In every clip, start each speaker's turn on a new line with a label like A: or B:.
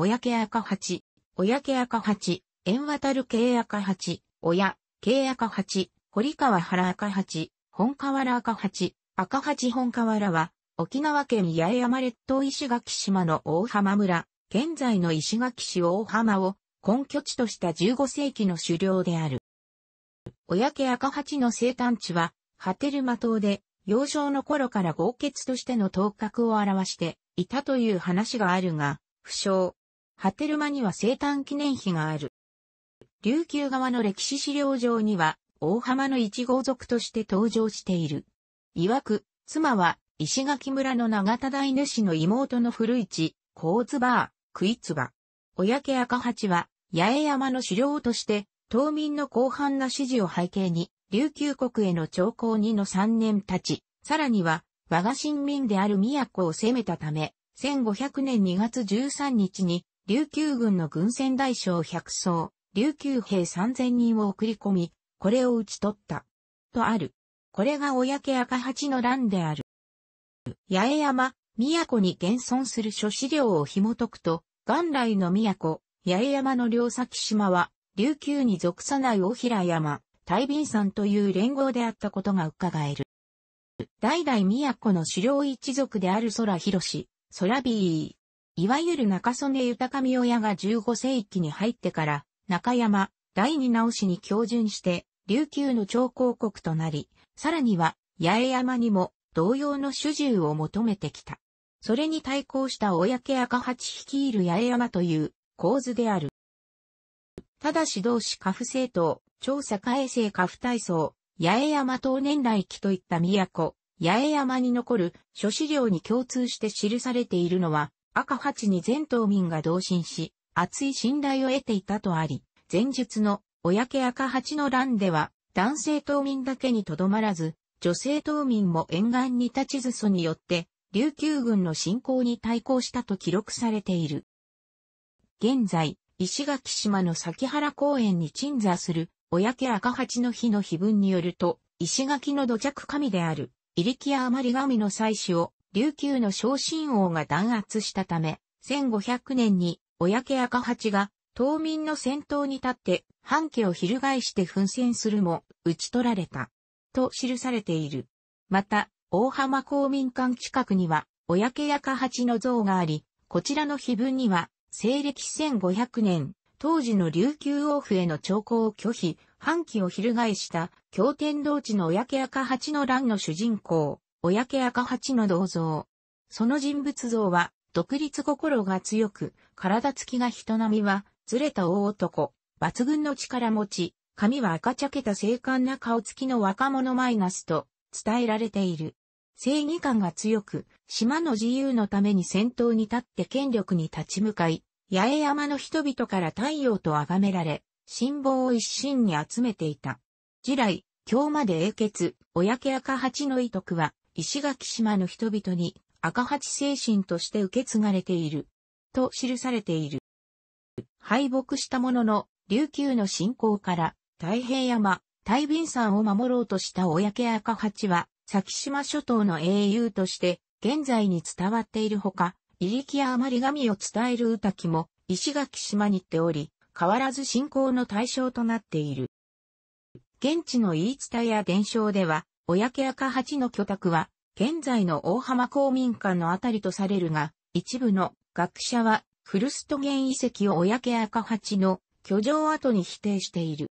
A: 親家赤八、親家赤八、縁渡る系赤八、親、系赤八、堀川原赤八、本河原赤八、赤八本河原は、沖縄県八重山列島石垣島の大浜村、現在の石垣市大浜を根拠地とした15世紀の狩猟である。親家赤八の生誕地は、ハテルマ島で、幼少の頃から豪傑としての頭角を表していたという話があるが、不詳、テルマには生誕記念碑がある。琉球側の歴史資料上には、大浜の一号族として登場している。曰く、妻は、石垣村の長田大主の妹の古市、甲津バー、クイツバ。親家赤八は、八重山の狩猟として、島民の広範な指示を背景に、琉球国への朝貢2の3年たち、さらには、我が新民である都を攻めたため、1500年2月13日に、琉球軍の軍船大将100艘、琉球兵3000人を送り込み、これを討ち取った。とある。これが公赤八の乱である。八重山、都に現存する諸資料を紐解くと、元来の都、八重山の両先島は、琉球に属さない大平山、大瓶山という連合であったことが伺える。代々都の狩猟一族である空広し、空ビー、いわゆる中曽根豊臣親が15世紀に入ってから、中山、第二直しに標準して、琉球の超広国となり、さらには、八重山にも同様の主従を求めてきた。それに対抗した小焼赤八率いる八重山という構図である。ただし同志家父政党、調査改正家父体操、八重山等年来期といった都、八重山に残る諸資料に共通して記されているのは、赤八に全島民が同心し、厚い信頼を得ていたとあり、前述の、親家赤八の乱では、男性島民だけにとどまらず、女性島民も沿岸に立ちずそによって、琉球軍の侵攻に対抗したと記録されている。現在、石垣島の崎原公園に鎮座する、親家赤八の日の碑文によると、石垣の土着神である、入木や余り神の祭祀を、琉球の昇進王が弾圧したため、1500年に、小焼赤八が、島民の先頭に立って、半家を翻して奮戦するも、打ち取られた。と記されている。また、大浜公民館近くには、小焼赤八の像があり、こちらの碑文には、西暦1500年、当時の琉球王府への朝貢を拒否、反旗を翻した、京天道地の小焼赤八の乱の主人公、親家赤八の銅像。その人物像は、独立心が強く、体つきが人並みは、ずれた大男、抜群の力持ち、髪は赤茶けた精悍な顔つきの若者マイナスと伝えられている。正義感が強く、島の自由のために先頭に立って権力に立ち向かい、八重山の人々から太陽と崇められ、信望を一身に集めていた。次来、今日まで英傑、親家赤八の遺徳は、石垣島の人々に赤八精神として受け継がれている、と記されている。敗北したものの、琉球の侵攻から太平山、大便山を守ろうとした小焼赤八は、先島諸島の英雄として現在に伝わっているほか、入りきや余り神を伝える歌木も石垣島に行っており、変わらず信仰の対象となっている。現地の言い伝えや伝承では、小焼赤八の居宅は、現在の大浜公民館のあたりとされるが、一部の学者は、古ゲン遺跡を小焼赤八の居城跡に否定している。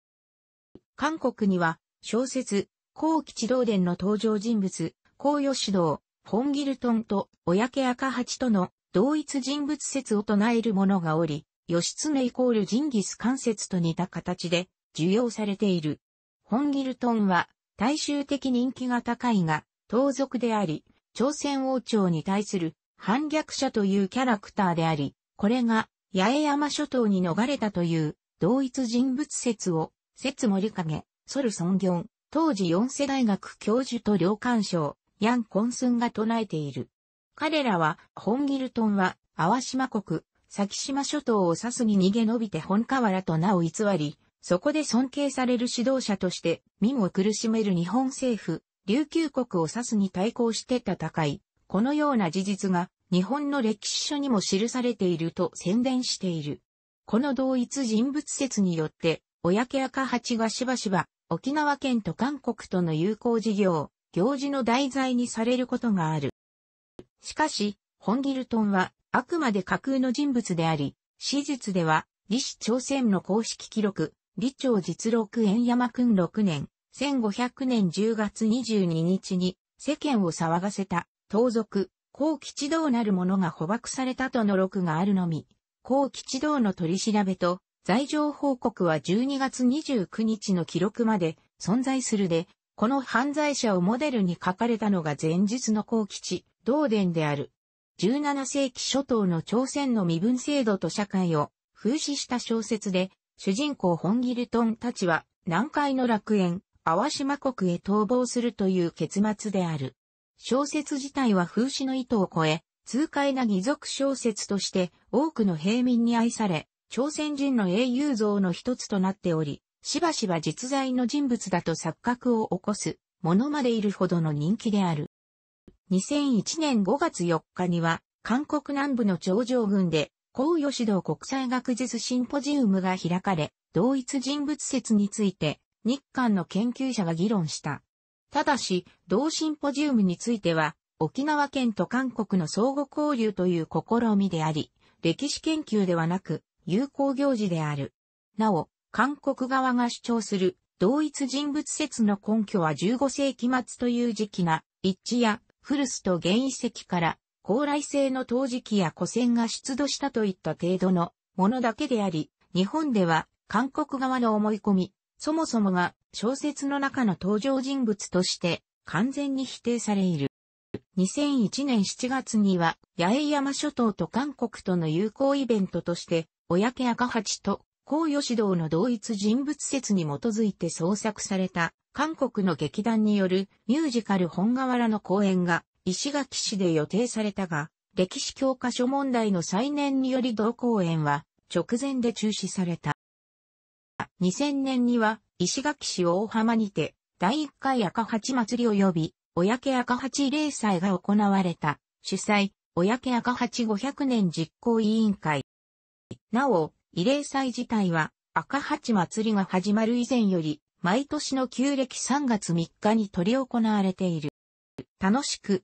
A: 韓国には、小説、高吉道伝の登場人物、高吉道、本ンギルトンと小焼赤八との同一人物説を唱える者がおり、義経イコールジンギス関節と似た形で受容されている。ホンギルトンは大衆的人気が高いが、盗賊であり、朝鮮王朝に対する反逆者というキャラクターであり、これが八重山諸島に逃れたという同一人物説を、説森影、ソルソン当時四世大学教授と両官省、ヤン・コンスンが唱えている。彼らは、ホンギルトンは、淡島国、先島諸島を指すに逃げ延びて本河原と名を偽り、そこで尊敬される指導者として、民を苦しめる日本政府、琉球国を指すに対抗して戦い、このような事実が日本の歴史書にも記されていると宣伝している。この同一人物説によって、小焼赤八がしばしば沖縄県と韓国との友好事業、行事の題材にされることがある。しかし、ホンギルトンはあくまで架空の人物であり、史実では、李氏朝鮮の公式記録、李朝実録円山君6年、1500年10月22日に世間を騒がせた、盗賊、高吉道なる者が捕獲されたとの録があるのみ、高吉道の取り調べと、罪状報告は12月29日の記録まで存在するで、この犯罪者をモデルに書かれたのが前述の高吉、道伝である。17世紀初頭の朝鮮の身分制度と社会を風刺した小説で、主人公ホンギルトンたちは南海の楽園、淡島国へ逃亡するという結末である。小説自体は風刺の意図を超え、痛快な義族小説として多くの平民に愛され、朝鮮人の英雄像の一つとなっており、しばしば実在の人物だと錯覚を起こすものまでいるほどの人気である。2001年5月4日には、韓国南部の頂上軍で高吉堂国際学術シンポジウムが開かれ、同一人物説について日韓の研究者が議論した。ただし、同シンポジウムについては、沖縄県と韓国の相互交流という試みであり、歴史研究ではなく、友好行事である。なお、韓国側が主張する同一人物説の根拠は15世紀末という時期が、一致や古巣と原遺跡から高麗製の陶磁器や古銭が出土したといった程度のものだけであり、日本では韓国側の思い込み、そもそもが小説の中の登場人物として完全に否定されいる。2001年7月には八重山諸島と韓国との友好イベントとして、小焼赤八と高吉道の同一人物説に基づいて創作された韓国の劇団によるミュージカル本瓦の公演が石垣市で予定されたが、歴史教科書問題の再燃により同公演は直前で中止された。2000年には石垣市大浜にて第1回赤八祭り及び親家赤八霊祭が行われた主催親家赤八500年実行委員会。なお、慰霊祭自体は赤八祭りが始まる以前より毎年の旧暦3月3日に取り行われている。楽しく